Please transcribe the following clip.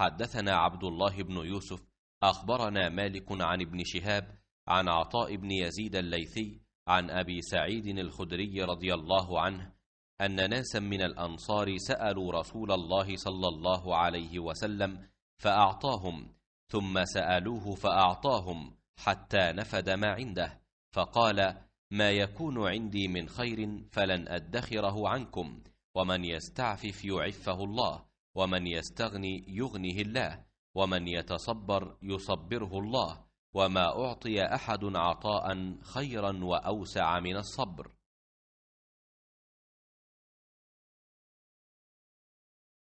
حدثنا عبد الله بن يوسف أخبرنا مالك عن ابن شهاب عن عطاء بن يزيد الليثي عن أبي سعيد الخدري رضي الله عنه أن ناسا من الأنصار سألوا رسول الله صلى الله عليه وسلم فأعطاهم ثم سألوه فأعطاهم حتى نفد ما عنده فقال ما يكون عندي من خير فلن أدخره عنكم ومن يستعفف يعفه الله ومن يستغني يغنه الله ومن يتصبر يصبره الله وما أعطي أحد عطاء خيرا وأوسع من الصبر